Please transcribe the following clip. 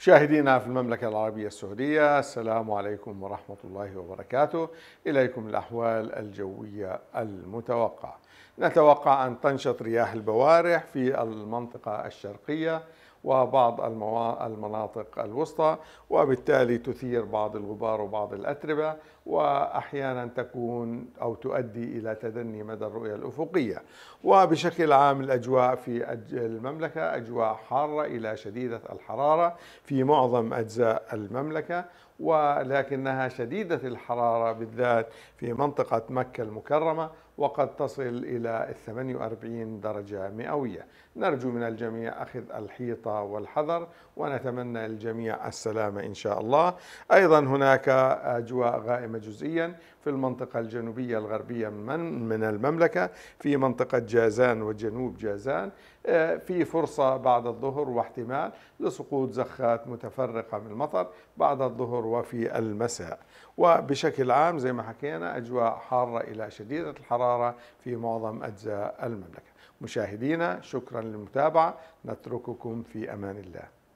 مشاهدينا في المملكة العربية السعودية السلام عليكم ورحمة الله وبركاته إليكم الأحوال الجوية المتوقعة نتوقع أن تنشط رياح البوارح في المنطقة الشرقية وبعض المناطق الوسطى وبالتالي تثير بعض الغبار وبعض الأتربة وأحيانا تكون أو تؤدي إلى تدني مدى الرؤية الأفقية وبشكل عام الأجواء في المملكة أجواء حارة إلى شديدة الحرارة في معظم أجزاء المملكة ولكنها شديدة الحرارة بالذات في منطقة مكة المكرمة وقد تصل إلى 48 درجة مئوية نرجو من الجميع أخذ الحيطة والحذر ونتمنى للجميع السلامة إن شاء الله أيضا هناك أجواء غائمة جزئيا في المنطقة الجنوبية الغربية من, من المملكة في منطقة جازان وجنوب جازان آه، في فرصة بعد الظهر واحتمال لسقوط زخات متفرقة من المطر بعد الظهر وفي المساء وبشكل عام زي ما حكينا أجواء حارة إلى شديدة الحرارة في معظم أجزاء المملكة مشاهدينا شكرا للمتابعة نترككم في أمان الله